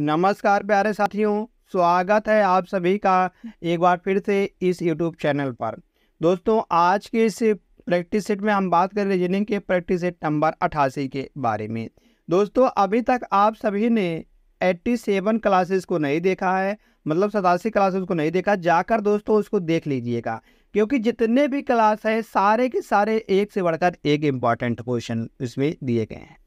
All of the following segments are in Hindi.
नमस्कार प्यारे साथियों स्वागत है आप सभी का एक बार फिर से इस यूट्यूब चैनल पर दोस्तों आज के इस प्रैक्टिस सेट में हम बात कर रीजनिंग के प्रैक्टिस सेट नंबर अठासी के बारे में दोस्तों अभी तक आप सभी ने एट्टी सेवन क्लासेस को नहीं देखा है मतलब सतासी क्लासेस को नहीं देखा जाकर दोस्तों उसको देख लीजिएगा क्योंकि जितने भी क्लास है सारे के सारे एक से बढ़कर एक इम्पॉर्टेंट क्वेश्चन इसमें दिए गए हैं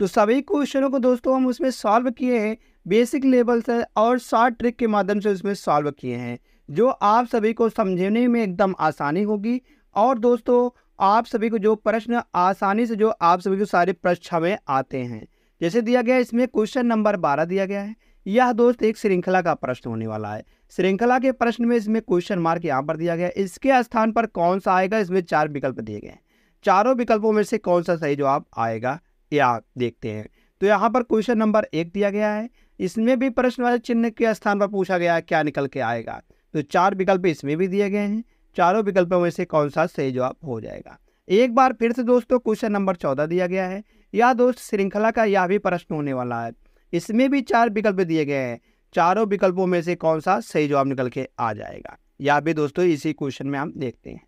तो सभी क्वेश्चनों को दोस्तों हम उसमें सॉल्व किए हैं बेसिक लेवल से और शॉर्ट ट्रिक के माध्यम से उसमें सॉल्व किए हैं जो आप सभी को समझने में एकदम आसानी होगी और दोस्तों आप सभी को जो प्रश्न आसानी से जो आप सभी को सारे प्रश्न में आते हैं जैसे दिया गया इसमें क्वेश्चन नंबर बारह दिया गया है यह दोस्त एक श्रृंखला का प्रश्न होने वाला है श्रृंखला के प्रश्न में इसमें क्वेश्चन मार्क यहाँ पर दिया गया है इसके स्थान पर कौन सा आएगा इसमें चार विकल्प दिए गए हैं चारों विकल्पों में से कौन सा सही जवाब आएगा या देखते हैं तो यहाँ पर क्वेश्चन नंबर एक दिया गया है इसमें भी प्रश्नवाचक चिन्ह के स्थान पर पूछा गया है क्या निकल के आएगा तो चार विकल्प इसमें भी दिए गए हैं चारों विकल्पों में से कौन सा सही जवाब हो जाएगा एक बार फिर से दोस्तों क्वेश्चन नंबर चौदह दिया गया है या दोस्त श्रृंखला का यह भी प्रश्न होने वाला है इसमें भी चार विकल्प दिए गए हैं चारों विकल्पों में से कौन सा सही जवाब निकल के आ जाएगा या भी दोस्तों इसी क्वेश्चन में हम देखते हैं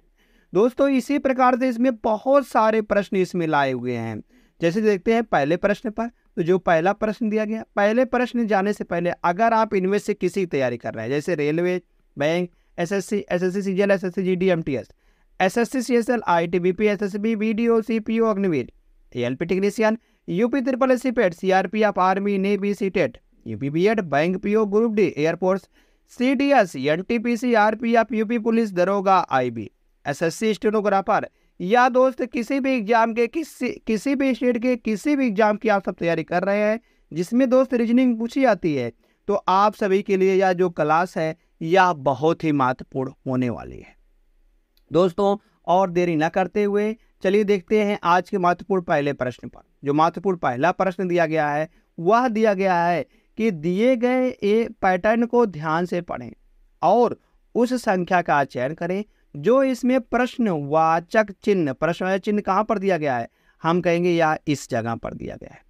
दोस्तों इसी प्रकार से इसमें बहुत सारे प्रश्न इसमें लाए हुए हैं जैसे देखते हैं पहले प्रश्न पर तो जो पहला प्रश्न दिया गया पहले प्रश्न जाने से पहले अगर आप इनमें से किसी की तैयारी कर रहे हैं जैसे railway bank S S C S S C C G L S S C G D M T S S S C C S L I T B P S S B B D O C P O Agniveer A L P technician UP triple S C PET C R P F army ने B C TET UP B Ed bank P O group D air force सी D S N T P C R P F U P police दरोगा I B S S C stenographer या दोस्त किसी भी एग्ज़ाम के किसी किसी भी स्टेट के किसी भी एग्ज़ाम की आप सब तैयारी कर रहे हैं जिसमें दोस्त रीजनिंग पूछी जाती है तो आप सभी के लिए यह जो क्लास है यह बहुत ही महत्वपूर्ण होने वाली है दोस्तों और देरी न करते हुए चलिए देखते हैं आज के महत्वपूर्ण पहले प्रश्न पर जो महत्वपूर्ण पहला प्रश्न दिया गया है वह दिया गया है कि दिए गए ए पैटर्न को ध्यान से पढ़ें और उस संख्या का चयन करें जो इसमें प्रश्नवाचक चिन्ह प्रश्न चिन्ह कहाँ पर दिया गया है हम कहेंगे या इस जगह पर दिया गया है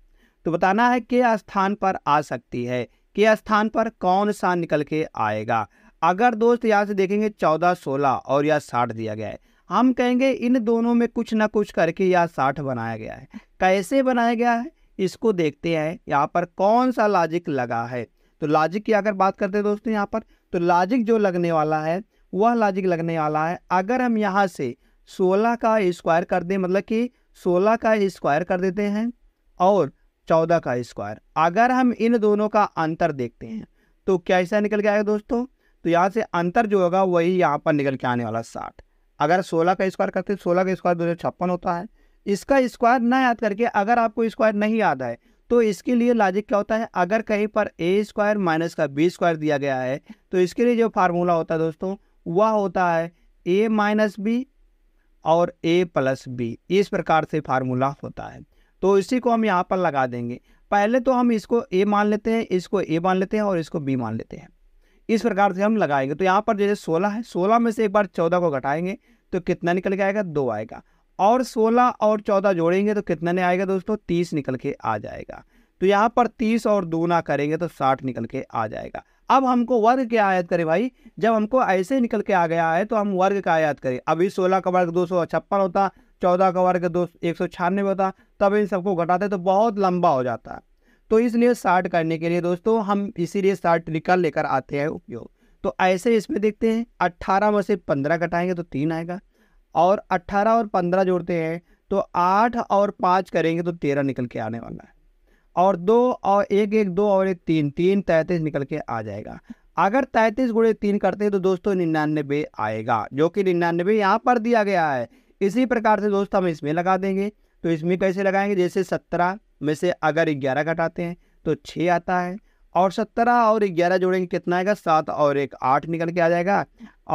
तो बताना है के स्थान पर आ सकती है के स्थान पर कौन सा निकल के आएगा अगर दोस्त यहाँ से देखेंगे चौदह सोलह और या साठ दिया गया है हम कहेंगे इन दोनों में कुछ ना कुछ करके या साठ बनाया गया है कैसे बनाया गया है इसको देखते हैं यहाँ पर कौन सा लॉजिक लगा है तो लॉजिक की अगर बात करते हैं दोस्तों यहाँ पर तो लॉजिक जो लगने वाला है वह लॉजिक लगने वाला है अगर हम यहाँ से सोलह का स्क्वायर कर दें मतलब कि सोलह का स्क्वायर कर देते हैं और चौदह का स्क्वायर अगर हम इन दोनों का अंतर देखते हैं तो कैसा निकल के आएगा दोस्तों तो यहाँ से अंतर जो होगा वही यहाँ पर निकल के आने वाला साठ अगर सोलह का स्क्वायर करते हैं सोलह का स्क्वायर दो छप्पन होता है इसका स्क्वायर ना याद करके अगर आपको स्क्वायर नहीं याद आए तो इसके लिए लॉजिक क्या होता है अगर कहीं पर ए स्क्वायर माइनस का बी स्क्वायर दिया गया है तो इसके लिए जो फार्मूला होता है दोस्तों वह होता है ए माइनस बी और ए प्लस बी इस प्रकार से फार्मूला होता है तो इसी को हम यहाँ पर लगा देंगे पहले तो हम इसको ए मान लेते हैं इसको ए मान लेते हैं और इसको बी मान लेते हैं इस प्रकार से हम लगाएंगे तो यहाँ पर जैसे सोलह है सोलह में से एक बार चौदह को घटाएंगे तो कितना निकल के आएगा दो आएगा और सोलह और चौदह जोड़ेंगे तो कितना नहीं आएगा दोस्तों तीस निकल के आ जाएगा तो यहाँ पर तीस और दो ना करेंगे तो साठ निकल के आ जाएगा अब हमको वर्ग क्या आयात करें भाई जब हमको ऐसे निकल के आ गया है तो हम वर्ग का आयात करें अभी सोलह का वर्ग दो सौ छप्पन होता चौदह का वर्ग दो एक सौ छियानवे होता तब इन सबको घटाते तो बहुत लंबा हो जाता है तो इसलिए शार्ट करने के लिए दोस्तों हम इसीलिए शार्ट निकल लेकर आते हैं उपयोग तो ऐसे इसमें देखते हैं अट्ठारह में से पंद्रह घटाएंगे तो तीन आएगा और अट्ठारह और पंद्रह जोड़ते हैं तो आठ और पाँच करेंगे तो तेरह निकल के आने वाला है और दो और एक एक दो और एक तीन तीन तैंतीस निकल के आ जाएगा अगर तैंतीस गुड़े तीन करते हैं तो दोस्तों निन्यानबे आएगा जो कि निन्यानबे यहाँ पर दिया गया है इसी प्रकार से दोस्त हम इसमें लगा देंगे तो इसमें कैसे लगाएंगे जैसे सत्रह में से अगर ग्यारह घटाते हैं तो छः आता है और सत्रह और ग्यारह जोड़ेंगे कितना आएगा सात और एक आठ निकल के आ जाएगा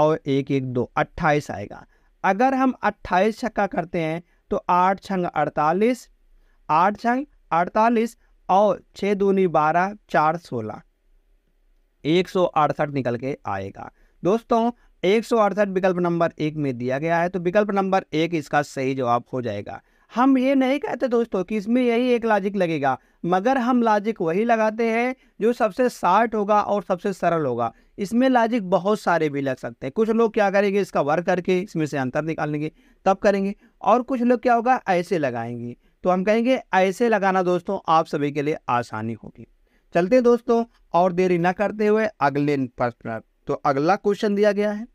और एक एक दो अट्ठाईस आएगा अगर हम अट्ठाईस छक्का करते हैं तो आठ छंग अड़तालीस आठ छंग अड़तालीस और छः दूनी बारह चार सोलह एक सौ अड़सठ निकल के आएगा दोस्तों एक सौ अड़सठ विकल्प नंबर एक में दिया गया है तो विकल्प नंबर एक इसका सही जवाब हो जाएगा हम ये नहीं कहते दोस्तों कि इसमें यही एक लॉजिक लगेगा मगर हम लॉजिक वही लगाते हैं जो सबसे शार्ट होगा और सबसे सरल होगा इसमें लॉजिक बहुत सारे भी लग सकते हैं कुछ लोग क्या करेंगे इसका वर्क करके इसमें से अंतर निकालेंगे तब करेंगे और कुछ लोग क्या होगा ऐसे लगाएंगे तो हम कहेंगे ऐसे लगाना दोस्तों आप सभी के लिए आसानी होगी चलते दोस्तों और देरी ना करते हुए अगले प्रश्न तो अगला क्वेश्चन दिया गया है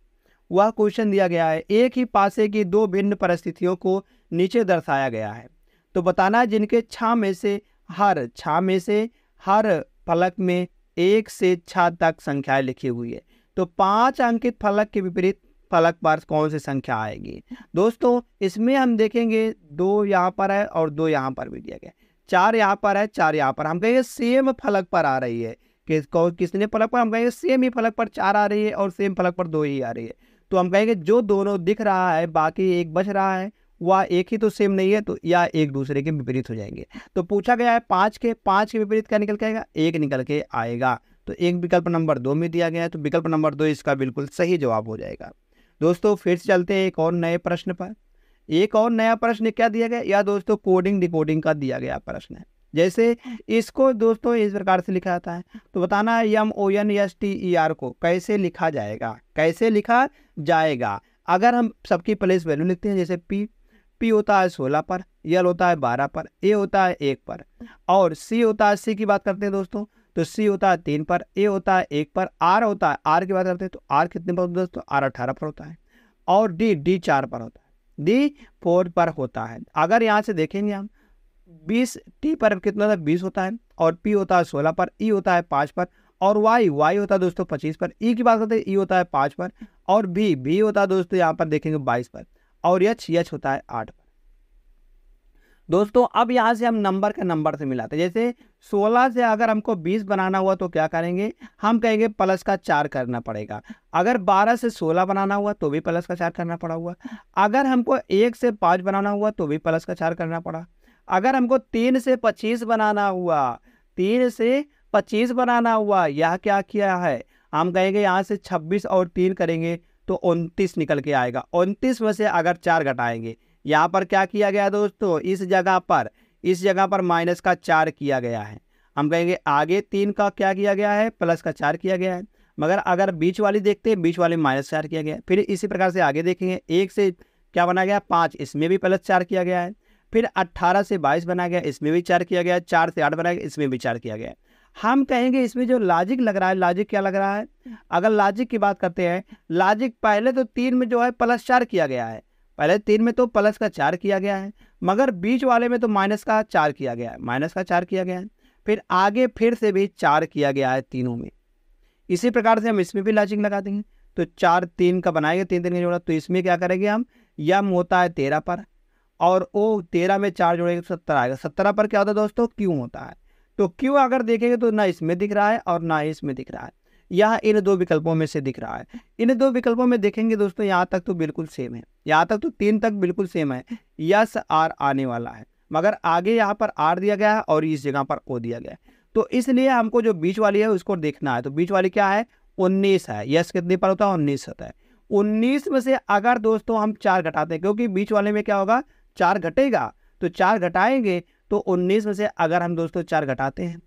वह क्वेश्चन दिया गया है एक ही पासे की दो भिन्न परिस्थितियों को नीचे दर्शाया गया है तो बताना जिनके छा में से हर छा में से हर फलक में एक से छा तक संख्याएं लिखी हुई है तो पांच अंकित फलक के विपरीत फलक पर कौन सी संख्या आएगी दोस्तों इसमें हम देखेंगे दो यहाँ पर है और दो यहाँ पर भी दिया गया चार यहाँ पर है चार यहाँ पर हम कहेंगे सेम फलक पर आ रही है किस किसने फलक पर हम कहेंगे सेम ही फलक पर चार आ रही है और सेम फलक पर दो ही आ रही है तो हम कहेंगे जो दोनों दिख रहा है बाकी एक बच रहा है वह एक ही तो सेम नहीं है तो या एक दूसरे के विपरीत हो जाएंगे तो पूछा गया है पाँच के पाँच के विपरीत क्या निकल के आएगा एक निकल के आएगा तो एक विकल्प नंबर दो में दिया गया है तो विकल्प नंबर दो इसका बिल्कुल सही जवाब हो जाएगा दोस्तों फिर से चलते हैं एक और नए प्रश्न पर एक और नया प्रश्न क्या दिया गया या दोस्तों कोडिंग डिकोडिंग का दिया गया प्रश्न है जैसे इसको दोस्तों इस प्रकार से लिखा जाता है तो बताना है M O N S T E R को कैसे लिखा जाएगा कैसे लिखा जाएगा अगर हम सबकी प्लेस वैल्यू लिखते हैं जैसे पी पी होता है सोलह पर यल होता है बारह पर ए होता है एक पर और सी होता है सी की बात करते हैं दोस्तों तो सी होता है तीन पर ए होता है एक पर आर होता है आर की बात करते हैं तो आर कितने पर होता है तो आर अठारह पर होता है और डी डी चार पर होता है डी फोर पर होता है अगर यहाँ से देखेंगे हम बीस टी पर कितना होता है बीस होता है और पी होता है सोलह पर ई e होता है पाँच पर और वाई वाई होता है दोस्तों पच्चीस पर ई e की बात करते हैं ई e होता है पाँच पर और बी बी होता है दोस्तों यहाँ पर देखेंगे बाईस पर और यच यच होता है आठ पर दोस्तों अब यहाँ से हम नंबर का नंबर से मिलाते हैं जैसे 16 से अगर हमको 20 बनाना हुआ तो क्या करेंगे हम कहेंगे प्लस का चार करना पड़ेगा अगर 12 से 16 बनाना हुआ तो भी प्लस का चार करना पड़ा हुआ अगर हमको एक से पाँच बनाना हुआ तो भी प्लस का चार करना पड़ा अगर हमको तीन से पच्चीस बनाना हुआ तीन से पच्चीस बनाना हुआ यह क्या किया है हम कहेंगे यहाँ से छब्बीस और तीन करेंगे तो उनतीस निकल के आएगा उनतीस में से अगर चार घटाएंगे यहाँ पर क्या किया गया दोस्तों इस जगह पर इस जगह पर माइनस का चार किया गया है हम कहेंगे आगे तीन का क्या किया गया है प्लस का चार किया गया है मगर अगर बीच वाली देखते हैं बीच वाले माइनस चार किया गया है फिर इसी प्रकार से आगे देखेंगे एक से क्या बना गया पाँच इसमें भी प्लस चार किया गया है फिर अट्ठारह से बाईस बना गया इसमें भी चार किया गया है चार से आठ बना गया इसमें भी चार किया गया हम कहेंगे इसमें जो लॉजिक लग रहा है लॉजिक क्या लग रहा है अगर लॉजिक की बात करते हैं लॉजिक पहले तो तीन में जो है प्लस चार किया गया है पहले तीन में तो प्लस का चार किया गया है मगर बीच वाले में तो माइनस का चार किया गया है माइनस का चार किया गया है फिर आगे फिर से भी चार किया गया है तीनों में इसी प्रकार से हम इसमें भी लॉजिक लगा देंगे तो चार तीन का बनाएंगे तीन तीन का जोड़ा तो इसमें क्या करेंगे हम यम होता है तेरह पर और ओ तेरह में चार जोड़ेंगे तो सत्रह आएगा सत्रह पर क्या होता है दोस्तों क्यों होता है तो क्यों अगर देखेंगे तो ना इसमें दिख रहा है और ना इसमें दिख रहा है यह इन दो विकल्पों में से दिख रहा है इन दो विकल्पों में देखेंगे दोस्तों यहाँ तक तो बिल्कुल सेम है यहाँ तक तो तीन तक बिल्कुल सेम है यस आर आने वाला है मगर आगे यहाँ पर आर दिया गया है और इस जगह पर ओ दिया गया है तो इसलिए हमको जो बीच वाली है उसको देखना है तो बीच वाली क्या है उन्नीस है यस कितने पर होता है उन्नीस होता है उन्नीस में से अगर दोस्तों हम चार घटाते हैं क्योंकि बीच वाले में क्या होगा चार घटेगा तो चार घटाएंगे तो उन्नीस में से अगर हम दोस्तों चार घटाते हैं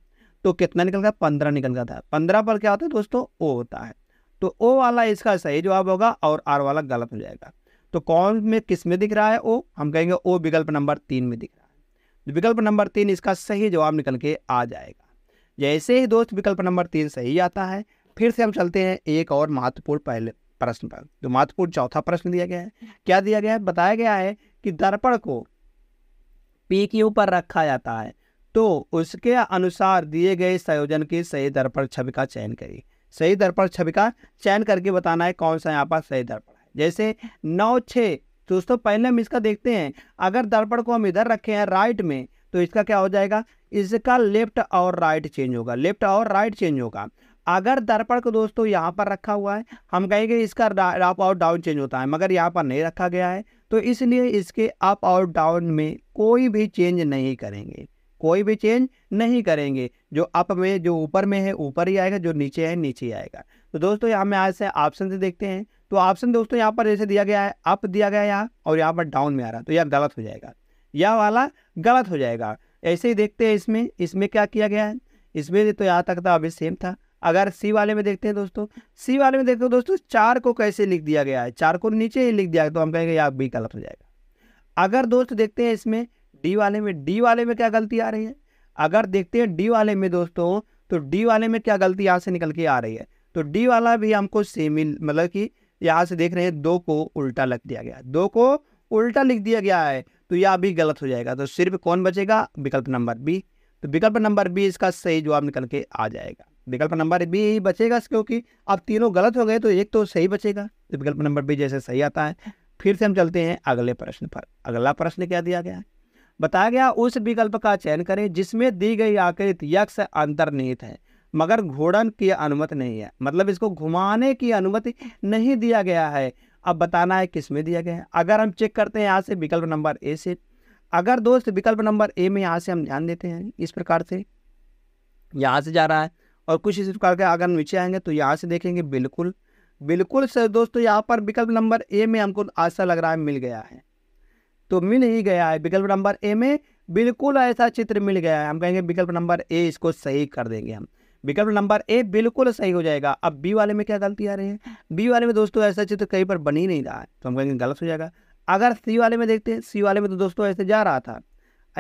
तो कितना निकल गया पंद्रह निकल गया था पंद्रह पर क्या होता है दोस्तों ओ होता है तो ओ वाला इसका सही जवाब होगा और आर वाला गलत हो जाएगा तो कौन में किस में दिख रहा है ओ हम कहेंगे ओ विकल्प नंबर तीन में दिख रहा है तो विकल्प नंबर तीन इसका सही जवाब निकल के आ जाएगा जैसे ही दोस्त विकल्प नंबर तीन सही आता है फिर से हम चलते हैं एक और महत्वपूर्ण पहले प्रश्न पर जो महत्वपूर्ण चौथा प्रश्न दिया गया है क्या दिया गया है बताया गया है कि दर्पण को पी क्यू पर रखा जाता है तो उसके अनुसार दिए गए संयोजन की सही दर पर छवि का चयन करिए सही दर पर छवि का चयन करके बताना है कौन सा यहाँ पर सही दर्पण है जैसे नौ छः तो दोस्तों पहले हम इसका देखते हैं अगर दर्पण को हम इधर रखे हैं राइट में तो इसका क्या हो जाएगा इसका लेफ्ट और राइट चेंज होगा लेफ्ट और राइट चेंज होगा अगर दर्पण को दोस्तों यहाँ पर रखा हुआ है हम कहेंगे इसका अप और डाउन चेंज होता है मगर यहाँ पर नहीं रखा गया है तो इसलिए इसके अप और डाउन में कोई भी चेंज नहीं करेंगे कोई भी चेंज नहीं करेंगे जो अप में जो ऊपर में है ऊपर ही आएगा जो नीचे है नीचे ही आएगा तो दोस्तों यहाँ में आज से ऑप्शन से देखते हैं तो ऑप्शन दोस्तों यहाँ पर जैसे दिया गया है अप दिया गया यहाँ और यहाँ पर डाउन में आ रहा है तो यह गलत हो जाएगा यह वाला गलत हो जाएगा ऐसे ही देखते हैं इसमें इसमें क्या किया गया है इसमें तो यहाँ तक था तो अभी सेम था अगर सी वाले में देखते हैं दोस्तों सी वाले में देखते हो दोस्तों चार को कैसे लिख दिया गया है चार को नीचे ही लिख दिया तो हम कहेंगे यहाँ भी गलत हो जाएगा अगर दोस्त देखते हैं इसमें डी वाले में डी वाले में क्या गलती आ रही है अगर देखते हैं डी वाले में दोस्तों तो डी वाले में क्या गलती यहाँ से निकल के आ रही है तो डी वाला भी हमको सेम मतलब कि यहाँ से देख रहे हैं दो को उल्टा लग दिया गया दो को उल्टा लिख दिया गया है तो यह भी गलत हो जाएगा तो सिर्फ कौन बचेगा विकल्प नंबर बी तो विकल्प नंबर बी इसका सही जवाब निकल के आ जाएगा विकल्प नंबर बी ही बचेगा क्योंकि अब तीनों गलत हो गए तो एक तो सही बचेगा तो विकल्प नंबर बी जैसे सही आता है फिर से हम चलते हैं अगले प्रश्न पर अगला प्रश्न क्या दिया गया है बताया गया उस विकल्प का चयन करें जिसमें दी गई आकृति यक्ष अंतर्निहित है मगर घोड़न की अनुमति नहीं है मतलब इसको घुमाने की अनुमति नहीं दिया गया है अब बताना है किस में दिया गया है अगर हम चेक करते हैं यहाँ से विकल्प नंबर ए से अगर दोस्त विकल्प नंबर ए में यहाँ से हम ध्यान देते हैं इस प्रकार से यहाँ से जा रहा है और कुछ इस प्रकार के अगर नीचे आएंगे तो यहाँ से देखेंगे बिल्कुल बिल्कुल सर दोस्तों यहाँ पर विकल्प नंबर ए में हमको आशा लग रहा है मिल गया है तो मिल ही गया है विकल्प नंबर ए में बिल्कुल ऐसा चित्र मिल गया है हम कहेंगे विकल्प नंबर ए इसको सही कर देंगे हम विकल्प नंबर ए बिल्कुल सही हो जाएगा अब बी वाले में क्या गलती आ रही है बी वाले में दोस्तों ऐसा चित्र कहीं पर बन ही नहीं रहा है तो हम कहेंगे गलत हो जाएगा अगर सी वाले में देखते हैं सी वाले में तो दोस्तों ऐसे जा रहा था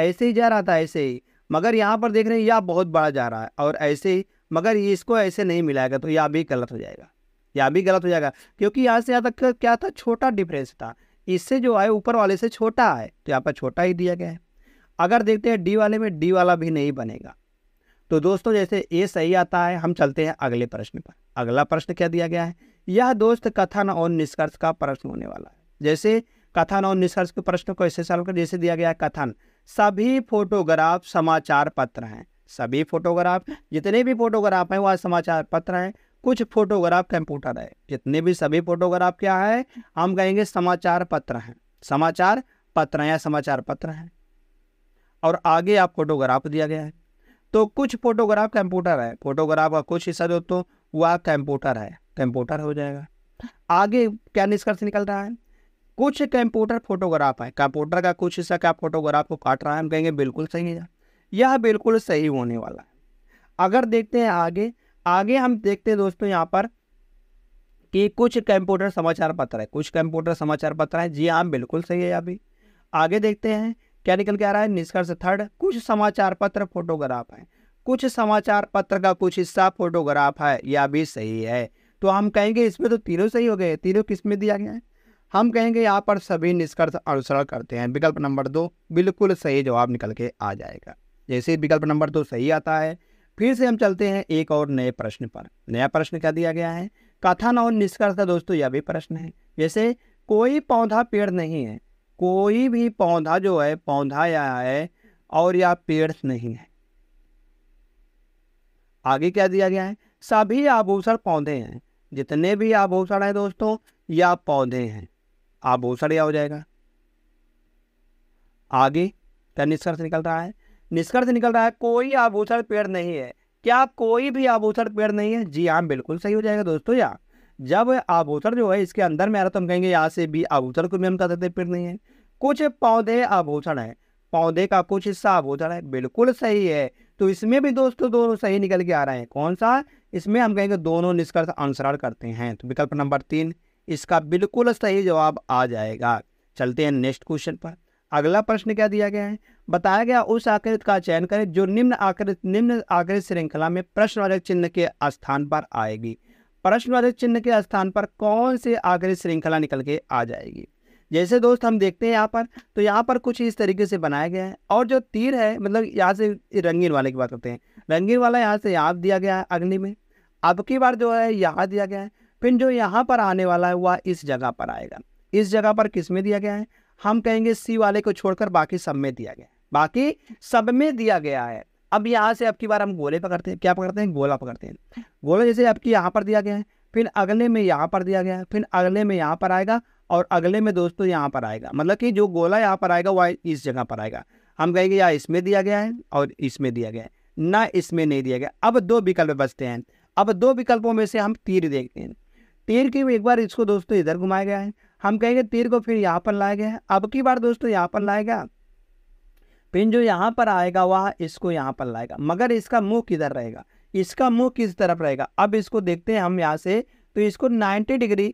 ऐसे ही जा रहा था ऐसे ही मगर यहाँ पर देख रहे हैं यह बहुत बड़ा जा रहा है और ऐसे ही मगर ये इसको ऐसे नहीं मिलाएगा तो यह भी गलत हो जाएगा यह भी गलत हो जाएगा क्योंकि यहाँ से यहाँ तक क्या था छोटा डिफरेंस था इससे जो है ऊपर वाले से छोटा है तो यहाँ पर छोटा ही दिया गया है अगर देखते हैं डी वाले में डी वाला भी नहीं बनेगा तो दोस्तों जैसे ए सही आता है हम चलते हैं अगले प्रश्न पर अगला प्रश्न क्या दिया गया है यह दोस्त कथन और निष्कर्ष का प्रश्न होने वाला है जैसे कथन और निष्कर्ष के प्रश्न को ऐसे सॉल्व कर जैसे दिया गया है कथन सभी फोटोग्राफ समाचार पत्र हैं सभी फोटोग्राफ जितने भी फोटोग्राफ हैं वह समाचार पत्र हैं कुछ फोटोग्राफ कंप्यूटर है जितने भी सभी फोटोग्राफ क्या है हम कहेंगे समाचार पत्र हैं समाचार पत्र या समाचार पत्र हैं और आगे आप फोटोग्राफ दिया गया है तो कुछ फोटोग्राफ कंप्यूटर है फोटोग्राफ का कुछ हिस्सा जो तो वह कंप्यूटर है कंप्यूटर हो जाएगा आगे क्या निष्कर्ष निकल रहा है कुछ कंप्यूटर फोटोग्राफ है कंप्यूटर का कुछ हिस्सा क्या फोटोग्राफ को काट रहा है हम कहेंगे बिल्कुल सही है यह बिल्कुल सही होने वाला है अगर देखते हैं आगे आगे हम देखते हैं दोस्तों यहाँ पर कि कुछ कंप्यूटर समाचार पत्र है कुछ कंप्यूटर समाचार पत्र है जी हाँ बिल्कुल सही है अभी आगे देखते हैं क्या निकल के आ रहा है निष्कर्ष थर्ड कुछ समाचार पत्र फोटोग्राफ है कुछ समाचार पत्र का कुछ हिस्सा फोटोग्राफ है यह भी सही है तो हम कहेंगे इसमें तो तीनों सही हो गए तीनों किस में दिया गया है हम कहेंगे यहाँ पर सभी निष्कर्ष अनुसरण करते हैं विकल्प नंबर दो बिल्कुल सही जवाब निकल के आ जाएगा जैसे विकल्प नंबर दो सही आता है फिर से हम चलते हैं एक और नए प्रश्न पर नया प्रश्न क्या दिया गया है कथन और निष्कर्ष का दोस्तों यह भी प्रश्न है जैसे कोई पौधा पेड़ नहीं है कोई भी पौधा जो है पौधा या है और या पेड़ नहीं है आगे क्या दिया गया है सभी आभूषण पौधे हैं जितने भी आभूषण हैं दोस्तों या पौधे हैं आभूषण या हो जाएगा आगे क्या निष्कर्ष निकल रहा है निष्कर्ष निकल रहा है कोई आभूषण पेड़ नहीं है क्या कोई भी आभूषण पेड़ नहीं है जी हाँ बिल्कुल सही हो जाएगा दोस्तों यहाँ जब आभूषण जो है इसके अंदर में आ रहा तो हम कहेंगे यहाँ से भी आभूषण को भी हम कह सकते पेड़ नहीं है कुछ पौधे आभूषण है पौधे का कुछ हिस्सा आभूषण है बिल्कुल सही है तो इसमें भी दोस्तों दोनों सही निकल के आ रहे हैं कौन सा इसमें हम कहेंगे दोनों निष्कर्ष अनुसरण करते हैं तो विकल्प नंबर तीन इसका बिल्कुल सही जवाब आ जाएगा चलते हैं नेक्स्ट क्वेश्चन पर अगला प्रश्न क्या दिया गया है बताया गया उस आकृत का चयन करें जो निम्न आकृत निम्न आकृत श्रृंखला में प्रश्नवाचक चिन्ह के स्थान पर आएगी प्रश्नवाचक चिन्ह के स्थान पर कौन से आकृत श्रृंखला निकल के आ जाएगी जैसे दोस्त हम देखते हैं यहाँ पर तो यहाँ पर कुछ इस तरीके से बनाया गया है और जो तीर है मतलब यहाँ से रंगीन वाले की बात करते हैं रंगीन वाला यहाँ से यहाँ दिया गया है अग्नि में अब की बार जो है यहाँ दिया गया है फिर जो यहाँ पर आने वाला है वह इस जगह पर आएगा इस जगह पर किस में दिया गया है हम कहेंगे सी वाले को छोड़कर बाकी सब में दिया गया बाकी सब में दिया गया है अब यहाँ से अब की बार हम गोले पकड़ते हैं क्या पकड़ते हैं गोला पकड़ते हैं गोला जैसे आपकी यहाँ पर दिया गया है फिर अगले में यहाँ पर दिया गया है फिर अगले में यहाँ पर आएगा और अगले में दोस्तों यहाँ पर आएगा मतलब कि जो गोला यहाँ पर आएगा वह इस जगह पर आएगा हम कहेंगे यहाँ इसमें दिया गया है और इसमें दिया गया है ना इसमें नहीं दिया गया अब दो विकल्प बचते हैं अब दो विकल्पों में से हम तीर देखते हैं तीर की एक बार इसको दोस्तों इधर घुमाया गया है हम कहेंगे तीर को फिर यहाँ पर लाया गया है अब की बार दोस्तों यहाँ पर लाएगा पिन जो यहाँ पर आएगा वह इसको यहाँ पर लाएगा मगर इसका मुंह किधर रहेगा इसका मुंह किस तरफ रहेगा अब इसको देखते हैं हम यहाँ से तो इसको 90 डिग्री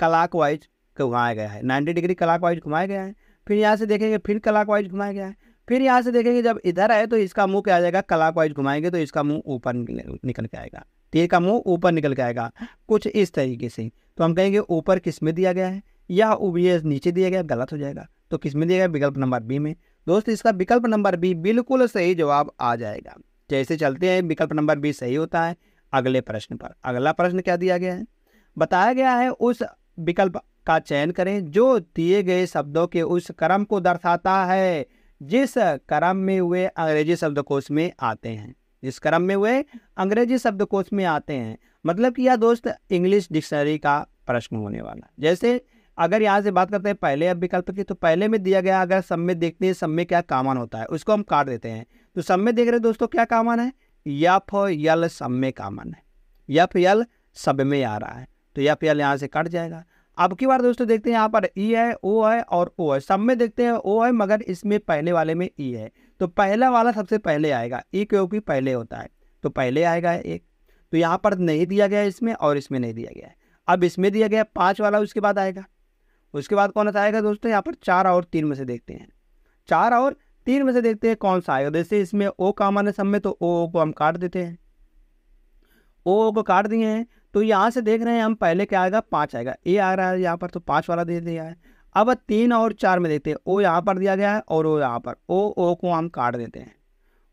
क्लाक वाइज घुमाया गया है 90 डिग्री क्लाक वाइज घुमाया गया है फिर यहाँ से देखेंगे फिर क्लाक वाइज घुमाया गया है फिर यहाँ से देखेंगे जब इधर आए तो इसका मुँह क्या आ जाएगा क्लाक वाइज घुमाएंगे तो इसका मुँह ऊपर निकल के आएगा तीर का मुँह ऊपर निकल के आएगा कुछ इस तरीके से तो हम कहेंगे ऊपर किस में दिया गया है या ओबीएस नीचे दिया गया गलत हो जाएगा तो किस में दिया गया विकल्प नंबर बी में दोस्त इसका विकल्प नंबर बी बिल्कुल सही जवाब आ जाएगा जैसे चलते हैं विकल्प नंबर बी सही होता है अगले प्रश्न पर अगला प्रश्न क्या दिया गया है बताया गया है उस विकल्प का चयन करें जो दिए गए शब्दों के उस क्रम को दर्शाता है जिस क्रम में वे अंग्रेजी शब्दकोश में आते हैं जिस क्रम में वे अंग्रेजी शब्दकोश में आते हैं मतलब कि यह दोस्त इंग्लिश डिक्शनरी का प्रश्न होने वाला जैसे अगर यहाँ से बात करते हैं पहले अब विकल्प की तो पहले में दिया गया अगर सब में देखते हैं सब में क्या कामन होता है उसको हम काट देते हैं तो सब में देख रहे हैं दोस्तों क्या कामन है यफ यल सब में कामन है यफ यल सब में आ रहा है तो यफ यल यहाँ से कट जाएगा अब की बार दोस्तों देखते हैं यहाँ पर ई है ओ है और ओ है सब में देखते हैं ओ है मगर इसमें पहले वाले में ई है तो पहला वाला सबसे पहले आएगा ई क्योंकि पहले होता है तो पहले आएगा एक तो यहाँ पर नहीं दिया गया इसमें और इसमें नहीं दिया गया अब इसमें दिया गया पाँच वाला उसके बाद आएगा उसके बाद कौन सा आएगा दोस्तों यहाँ पर चार और तीन में से देखते हैं चार और तीन में से देखते हैं कौन सा आएगा जैसे इसमें ओ कामन है सब में तो ओ ओ को हम काट देते हैं ओ ओ को काट दिए हैं तो यहाँ से देख रहे हैं हम पहले क्या आएगा पाँच आएगा ए आ रहा है यहाँ पर तो पाँच वाला दे दिया है अब तीन और चार में देखते हैं ओ यहाँ पर दिया गया है और ओ यहाँ पर ओ ओ को हम काट देते हैं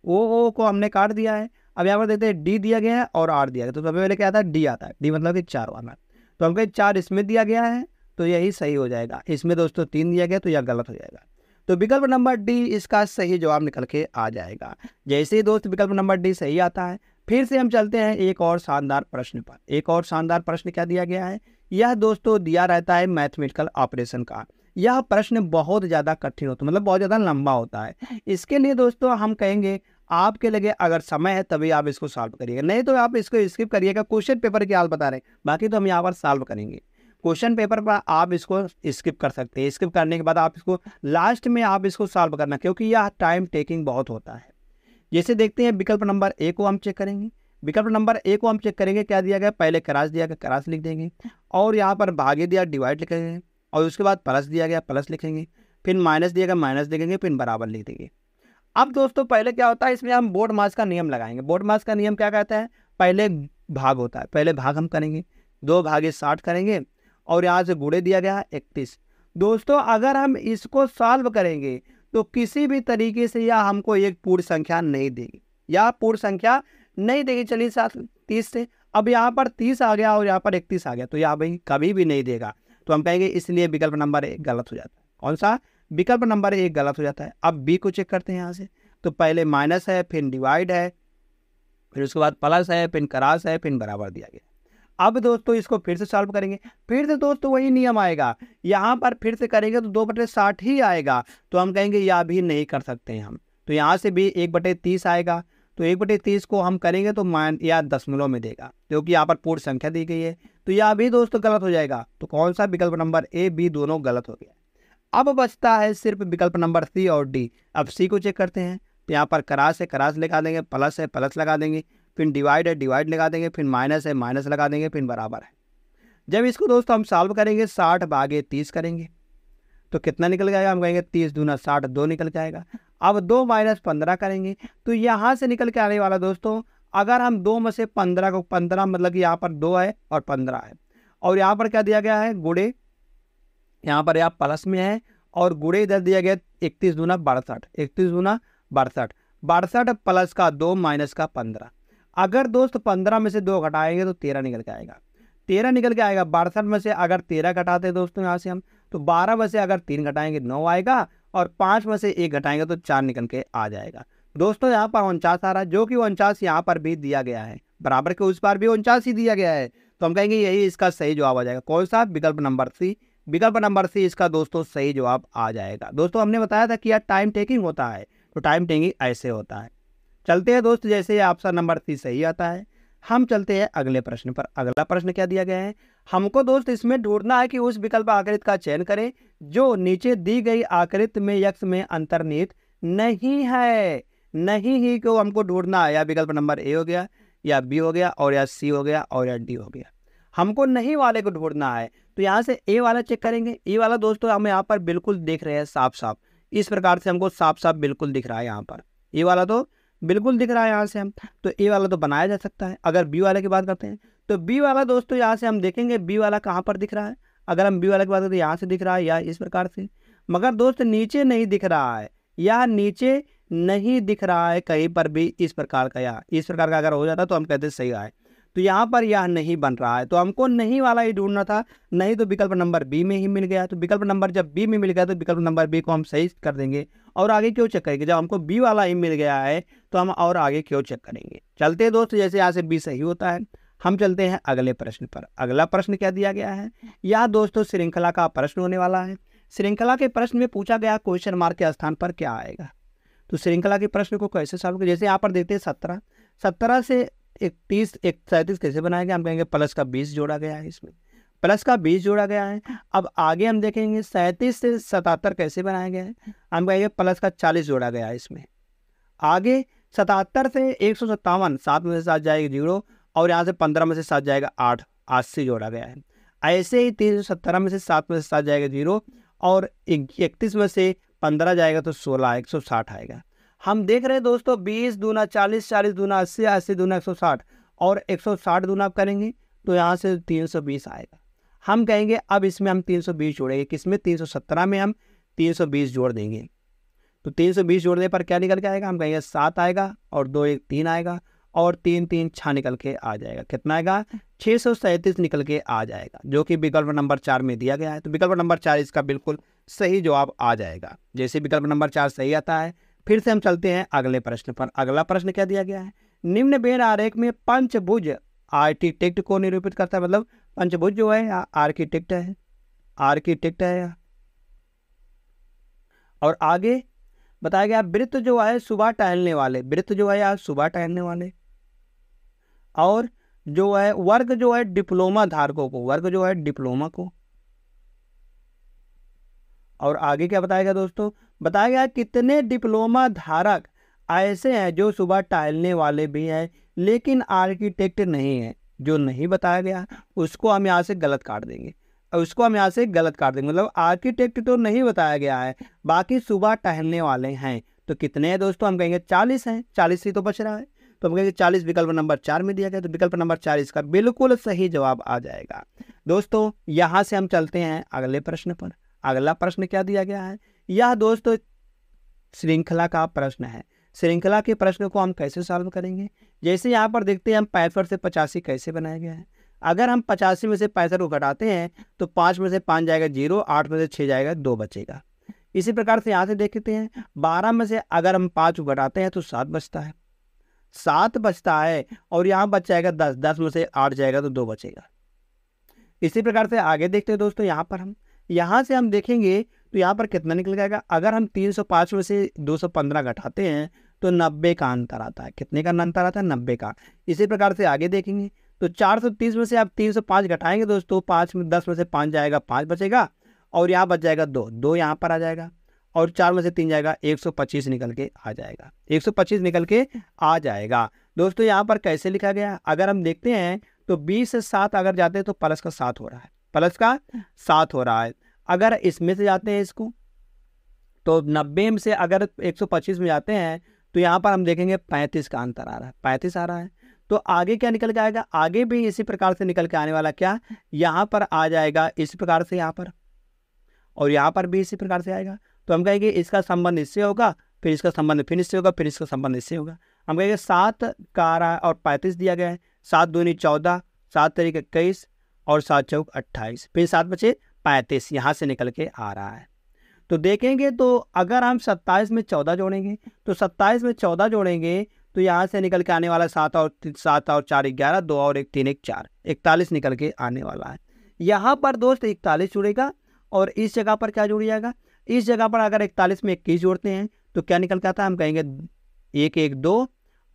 ओ ओ को हमने काट दिया है अब यहाँ पर देखते हैं डी दिया गया है और आर दिया गया तो सबसे पहले क्या आता है डी आता है डी मतलब कि चार वाला तो हमको चार इसमें दिया गया है तो यही सही हो जाएगा इसमें दोस्तों तीन दिया गया तो यह गलत हो जाएगा तो विकल्प नंबर डी इसका सही जवाब निकल के आ जाएगा जैसे ही दोस्त विकल्प नंबर डी सही आता है फिर से हम चलते हैं एक और शानदार प्रश्न पर एक और शानदार प्रश्न क्या दिया गया है यह दोस्तों दिया रहता है मैथमेटिकल ऑपरेशन का यह प्रश्न बहुत ज़्यादा कठिन होता है मतलब बहुत ज़्यादा लंबा होता है इसके लिए दोस्तों हम कहेंगे आपके लगे अगर समय है तभी आप इसको सॉल्व करिएगा नहीं तो आप इसको स्किप करिएगा क्वेश्चन पेपर की हाल बता रहे हैं बाकी तो हम यहाँ पर सॉल्व करेंगे क्वेश्चन पेपर पर आप इसको स्किप कर सकते हैं स्किप करने के बाद आप इसको लास्ट में आप इसको सॉल्व करना क्योंकि यह टाइम टेकिंग बहुत होता है जैसे देखते हैं विकल्प नंबर ए को हम चेक करेंगे विकल्प नंबर ए को हम चेक करेंगे क्या दिया गया पहले करास दिया गया करास लिख देंगे और यहाँ पर भागे दिया डिवाइड लिखेंगे और उसके बाद प्लस दिया गया प्लस लिखेंगे फिर माइनस दिया गया माइनस लिखेंगे फिर बराबर लिख देंगे अब दोस्तों पहले क्या होता है इसमें हम बोर्ड मास का नियम लगाएंगे बोर्ड मास का नियम क्या कहता है पहले भाग होता है पहले भाग हम करेंगे दो भागे साठ करेंगे और यहाँ से गुड़े दिया गया है इकतीस दोस्तों अगर हम इसको सॉल्व करेंगे तो किसी भी तरीके से यह हमको एक पूर्ण संख्या नहीं देगी या पूर्ण संख्या नहीं देगी चलिए साथ तीस से अब यहाँ पर तीस आ गया और यहाँ पर इकतीस आ गया तो यह भाई कभी भी नहीं देगा तो हम कहेंगे इसलिए विकल्प नंबर एक गलत हो जाता है कौन सा विकल्प नंबर एक गलत हो जाता है अब बी को चेक करते हैं यहाँ से तो पहले माइनस है फिर डिवाइड है फिर उसके बाद प्लस है फिर क्रास है फिर बराबर दिया गया अब दोस्तों इसको फिर से सॉल्व करेंगे फिर से दोस्तों वही नियम आएगा यहाँ पर फिर से करेंगे तो दो बटे साठ ही आएगा तो हम कहेंगे यह भी नहीं कर सकते हम तो यहाँ से भी एक बटे तीस आएगा तो एक बटे तीस को हम करेंगे तो मान या दशमलव में देगा क्योंकि यहाँ पर पूर्ण संख्या दी गई है तो यह भी दोस्तों गलत हो जाएगा तो कौन सा विकल्प नंबर ए बी दोनों गलत हो गया अब बचता है सिर्फ विकल्प नंबर सी और डी अब सी को चेक करते हैं तो यहाँ पर करास है करास लगा देंगे प्लस है प्लस लगा देंगे फिर डिवाइड है डिवाइड लगा देंगे फिर माइनस है माइनस लगा देंगे फिर बराबर है जब इसको दोस्तों हम सॉल्व करेंगे साठ भागे तीस करेंगे तो कितना निकल जाएगा हम कहेंगे तीस दूना साठ दो निकल जाएगा अब दो माइनस पंद्रह करेंगे तो यहाँ से निकल के आने वाला दोस्तों अगर हम दो में से पंद्रह को पंद्रह मतलब कि यहाँ पर दो है और पंद्रह है और यहाँ पर क्या दिया गया है गुड़े यहाँ पर यहाँ प्लस में है और गुड़े इधर दिया गया इकतीस दूना बासठ इकतीस दूना बासठ बासठ प्लस का दो माइनस का पंद्रह अगर दोस्त पंद्रह में से दो घटाएंगे तो तेरह निकल के आएगा तेरह निकल के आएगा बासठ में से अगर तेरह घटाते हैं दोस्तों यहाँ से हम तो बारह में से अगर तीन घटाएंगे नौ आएगा और पाँच में से एक घटाएंगे तो चार निकल के आ जाएगा दोस्तों यहाँ पर उनचास आ रहा है जो कि उनचास यहाँ पर भी दिया गया है बराबर के उस पर भी उनचास ही दिया गया है तो हम कहेंगे यही इसका सही जवाब आ जाएगा कौन सा विकल्प नंबर सी विकल्प नंबर सी इसका दोस्तों सही जवाब आ जाएगा दोस्तों हमने बताया था कि यार टाइम टेकिंग होता है तो टाइम टेकिंग ऐसे होता है चलते हैं दोस्त जैसे ऑप्शन नंबर सी सही आता है हम चलते हैं अगले प्रश्न पर अगला प्रश्न क्या दिया गया है हमको दोस्त इसमें ढूंढना है कि उस विकल्प आकृत का चयन करें जो नीचे दी गई आकृत में यक्ष में अंतर्निहित नहीं है नहीं ही क्यों हमको ढूंढना है या विकल्प नंबर ए हो गया या बी हो गया और या सी हो गया और या डी हो गया हमको नहीं वाले को ढूंढना है तो यहाँ से ए वाला चेक करेंगे ए वाला दोस्तों हम यहाँ पर बिल्कुल देख रहे हैं साफ साफ इस प्रकार से हमको साफ साफ बिल्कुल दिख रहा है यहाँ पर ए वाला तो बिल्कुल दिख रहा है यहाँ से हम तो ए वाला तो बनाया जा सकता है अगर बी वाला की बात करते हैं तो बी वाला दोस्तों यहाँ से हम देखेंगे बी वाला कहाँ पर दिख रहा है अगर हम बी वाला की बात करते हैं यहाँ से दिख रहा है या इस प्रकार से मगर दोस्त नीचे नहीं दिख रहा है या नीचे नहीं दिख रहा है कहीं पर भी इस प्रकार का या इस प्रकार का अगर हो जाता तो हम कहते सही आए तो यहाँ पर यह नहीं बन रहा है तो हमको नहीं वाला ही ढूंढना था नहीं तो विकल्प नंबर बी में ही मिल गया तो विकल्प नंबर जब बी में मिल गया तो विकल्प नंबर बी को हम सही कर देंगे और आगे क्यों चेक करेंगे जब हमको बी वाला ही मिल गया है तो हम और आगे क्यों चेक करेंगे चलते दोस्त जैसे यहाँ से बी सही होता है हम चलते हैं अगले प्रश्न पर अगला प्रश्न क्या दिया गया है यह दोस्तों श्रृंखला का प्रश्न होने वाला है श्रृंखला के प्रश्न में पूछा गया क्वेश्चन मार्क के स्थान पर क्या आएगा तो श्रृंखला के प्रश्न को कैसे सॉल्व करें जैसे यहाँ पर देखते हैं सत्रह सत्रह से एक तीस एक सैंतीस कैसे बनाया गया हम कहेंगे प्लस का बीस जोड़ा गया है इसमें प्लस का बीस जोड़ा गया है अब आगे हम देखेंगे सैंतीस से सतहत्तर कैसे बनाया गया है हम कहेंगे प्लस का चालीस जोड़ा गया है इसमें आगे सतहत्तर से एक सौ सत्तावन सात में से सात जाएगा जीरो और यहाँ से पंद्रह में से सात जाएगा आठ अस्सी जोड़ा गया है ऐसे ही तीन सौ सत्रह में से सात में से सात जाएगा जीरो और इकतीस में से पंद्रह जाएगा तो सोलह एक सौ साठ आएगा हम देख रहे हैं दोस्तों बीस दूना चालीस चालीस दूना अस्सी अस्सी दूना एक सौ साठ और एक सौ साठ दूना आप करेंगे तो यहाँ से तीन सौ बीस आएगा हम कहेंगे अब इसमें हम तीन सौ बीस जोड़ेंगे किसमें तीन सौ सत्रह में हम तीन सौ बीस जोड़ देंगे तो तीन सौ बीस जोड़ने पर क्या निकल के आएगा हम कहेंगे सात आएगा और दो एक तीन आएगा और तीन तीन छः निकल के आ जाएगा कितना आएगा छः सौ सैंतीस निकल के आ जाएगा जो कि विकल्प नंबर चार में दिया गया है तो विकल्प नंबर चार इसका बिल्कुल सही जवाब आ जाएगा जैसे विकल्प नंबर चार सही आता है फिर से हम चलते हैं अगले प्रश्न पर अगला प्रश्न क्या दिया गया है निम्न बेन आरेख में पंचभुज आर्किटेक्ट को निरूपित करता है मतलब पंचभुज जो है आर्किटेक्ट है आर्किटेक्ट है और आगे बताया गया वृत्त जो है सुबह टहलने वाले वृत्त जो है आज सुबह टहलने वाले और जो है वर्ग जो है डिप्लोमा धारकों को वर्ग जो है डिप्लोमा को और आगे क्या बताया गया दोस्तों बताया गया कितने डिप्लोमा धारक ऐसे हैं जो सुबह टहलने वाले भी हैं लेकिन आर्किटेक्ट नहीं है जो नहीं बताया गया उसको हम यहाँ से गलत काट देंगे उसको हम यहाँ से गलत काट देंगे मतलब आर्किटेक्ट तो नहीं बताया गया है बाकी सुबह टहलने वाले हैं तो कितने हैं दोस्तों हम कहेंगे चालीस हैं चालीस ही तो बच रहा है तो हम कहेंगे चालीस विकल्प नंबर चार में दिया गया तो विकल्प नंबर चार इसका बिल्कुल सही जवाब आ जाएगा दोस्तों यहाँ से हम चलते हैं अगले प्रश्न पर अगला प्रश्न क्या दिया गया है यह दोस्तों श्रृंखला का प्रश्न है श्रृंखला के प्रश्न को हम कैसे सॉल्व करेंगे जैसे यहाँ पर देखते हैं हम पैंसठ से पचासी कैसे बनाया गया है अगर हम पचासी में से पैंसठ को घटाते हैं तो पाँच में से पाँच जाएगा जीरो आठ में से छः जाएगा दो बचेगा इसी प्रकार से यहाँ से देखते हैं बारह में से अगर हम पाँच को घटाते हैं तो सात बचता है सात बचता है और यहाँ बच जाएगा दस दस में से आठ जाएगा तो दो बचेगा इसी प्रकार से आगे देखते हैं दोस्तों यहाँ पर हम यहाँ से हम देखेंगे तो यहाँ पर कितना निकल जाएगा अगर हम 305 में से 215 घटाते हैं तो नब्बे का अंतर आता है कितने का अंतर आता है नब्बे का इसी प्रकार से आगे देखेंगे तो 430 में से आप 305 घटाएंगे दोस्तों पाँच में दस में से पाँच जाएगा पाँच बचेगा और यहाँ बच जाएगा दो दो यहाँ पर आ जाएगा और चार में से तीन जाएगा 125 निकल के आ जाएगा 125 निकल के आ जाएगा दोस्तों यहाँ पर कैसे लिखा गया अगर हम देखते हैं तो बीस से सात अगर जाते हैं तो प्लस का सात हो रहा है प्लस का सात हो रहा है अगर इसमें से जाते हैं इसको तो नब्बे में से अगर 125 में जाते हैं तो यहाँ पर हम देखेंगे पैंतीस का अंतर आ रहा है पैंतीस आ रहा है तो आगे क्या निकल के आएगा आगे भी इसी प्रकार से निकल के आने वाला क्या यहाँ पर आ जाएगा इस प्रकार से यहाँ पर और यहाँ पर भी इसी प्रकार से आएगा तो हम कहेंगे इसका संबंध इससे होगा फिर इसका संबंध फिर इससे होगा फिर इसका संबंध इससे होगा हम कहेंगे सात का आ रहा है और पैंतीस दिया गया है सात दूनी चौदह सात तरीक इक्कीस और सात चौक अट्ठाईस फिर सात बचे पैंतीस यहाँ से निकल के आ रहा है तो देखेंगे तो अगर हम सत्ताईस में चौदह जोड़ेंगे तो सत्ताईस में चौदह जोड़ेंगे तो यहाँ से निकल के आने वाला सात और सात और चार ग्यारह दो और एक तीन एक चार इकतालीस निकल के आने वाला है यहाँ पर दोस्त इकतालीस जुड़ेगा और इस जगह पर क्या जुड़ जाएगा इस जगह पर अगर इकतालीस में इक्कीस जोड़ते हैं तो क्या निकल के आता है हम कहेंगे एक एक दो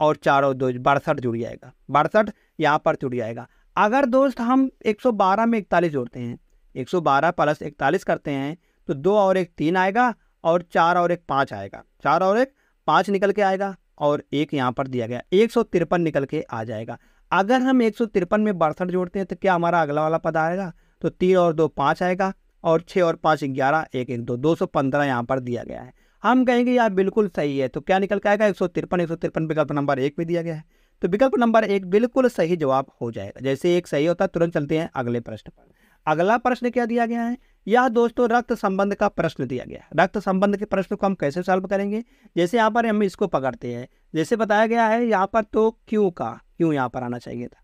और चार और दो बासठ जुड़ जाएगा बासठ यहाँ पर जुड़ जाएगा अगर दोस्त हम 112 में इकतालीस जोड़ते हैं 112 प्लस इकतालीस करते हैं तो दो और एक तीन आएगा और चार और एक पाँच आएगा चार और एक पाँच निकल के आएगा और एक यहाँ पर दिया गया एक सौ तिरपन निकल के आ जाएगा अगर हम एक सौ तिरपन में बासठ जोड़ते हैं तो क्या हमारा अगला वाला पद आएगा तो तीन और दो पाँच आएगा और छः और पाँच ग्यारह एक एक दो दो सौ पंद्रह यहाँ पर दिया गया है हम कहेंगे यार बिल्कुल सही है तो क्या निकल के आएगा एक सौ तिरपन एक सौ तिरपन विकल्प नंबर एक में दिया गया है तो विकल्प नंबर एक बिल्कुल सही जवाब हो जाएगा जैसे एक सही होता तुरंत चलते हैं अगले प्रश्न पर अगला प्रश्न क्या दिया गया है यह दोस्तों रक्त संबंध का प्रश्न दिया गया है रक्त संबंध के प्रश्न को हम कैसे सॉल्व करेंगे जैसे यहाँ पर हम इसको पकड़ते हैं जैसे बताया गया है यहाँ पर तो क्यों का क्यों यहाँ पर आना चाहिए था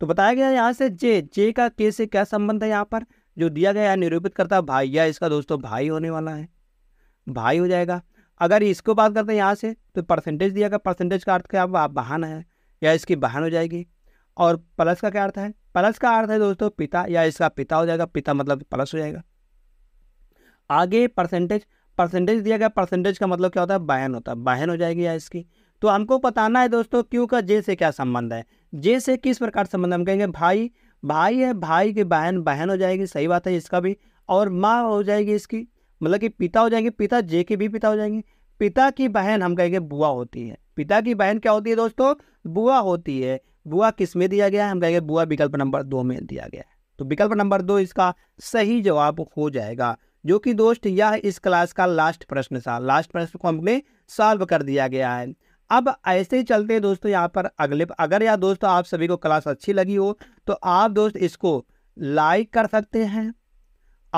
तो बताया गया यहाँ से जे जे का के से क्या संबंध है यहाँ पर जो दिया गया है निरूपित करता भाई या इसका दोस्तों भाई होने वाला है भाई हो जाएगा अगर इसको बात करते हैं यहाँ से तो परसेंटेज दिया गया परसेंटेज का अर्थ क्या बहन है या इसकी बहन हो जाएगी और प्लस का क्या अर्थ है प्लस का अर्थ है दोस्तों पिता या इसका पिता हो जाएगा पिता मतलब प्लस हो जाएगा आगे परसेंटेज परसेंटेज दिया गया परसेंटेज का मतलब क्या होता है बहन होता है बहन हो जाएगी या इसकी तो हमको बताना है दोस्तों क्यों का जे से क्या संबंध है जे से किस प्रकार संबंध हम कहेंगे भाई भाई है भाई की बहन बहन हो जाएगी सही बात है इसका भी और माँ हो जाएगी इसकी मतलब कि पिता हो जाएंगे पिता जे के भी पिता हो जाएंगे पिता की बहन हम कहेंगे बुआ होती है पिता की बहन क्या होती है दोस्तों बुआ होती है बुआ किस में दिया गया है हम कहेंगे बुआ विकल्प नंबर दो में दिया गया है तो विकल्प नंबर दो इसका सही जवाब हो जाएगा जो कि दोस्त यह इस क्लास का लास्ट प्रश्न था लास्ट प्रश्न को हमने सॉल्व कर दिया गया है अब ऐसे ही चलते हैं दोस्तों यहाँ पर अगले अगर या दोस्तों आप सभी को क्लास अच्छी लगी हो तो आप दोस्त इसको लाइक कर सकते हैं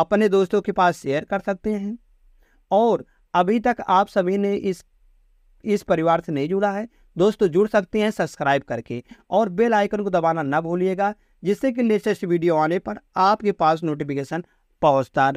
अपने दोस्तों के पास शेयर कर सकते हैं और अभी तक आप सभी ने इस इस परिवार से नहीं जुड़ा है दोस्तों जुड़ सकते हैं सब्सक्राइब करके और बेल आइकन को दबाना ना भूलिएगा जिससे कि लेटेस्ट वीडियो आने पर आपके पास नोटिफिकेशन पहुँचता